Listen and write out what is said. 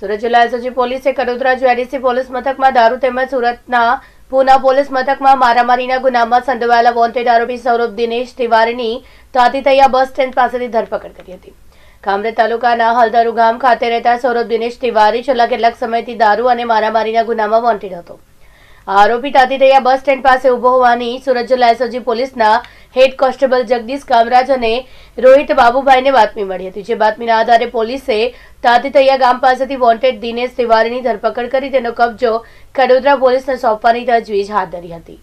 સુરત જિલ્લા એસઓજી પોલીસે કડોદરા જ્યુડીસી પોલીસ મથકમાં દારૂ તેમજ સુરતના પુના પોલીસ મથકમાં મારામારીના ગુનામાં સંડોવાયેલા વોન્ટેડ આરોપી સૌરભ દિનેશ તિવારીની તાતીતૈયા બસ સ્ટેન્ડ પાસેથી ધરપકડ કરી હતી કામરેજ તાલુકાના હલદારુ ગામ ખાતે રહેતા સૌરભ દિનેશ તિવારી છેલ્લા કેટલાક સમયથી દારૂ અને મારામારીના ગુનામાં વોન્ટેડ હતો આરોપી તાતીતૈયા બસ સ્ટેન્ડ પાસે ઉભો હોવાની સુરત જિલ્લા એસઓજી પોલીસના હેડ કોન્સ્ટેબલ જગદીશ કામરાજ અને રોહિત બાબુભાઈને બાતમી મળી હતી જે બાતમીના આધારે પોલીસે તાતીતૈયા ગામ પાસેથી વોન્ટેડ દિનેશ તિવારીની ધરપકડ કરી તેનો કબજો કડોદરા પોલીસને સોંપવાની તજવીજ હાથ ધરી હતી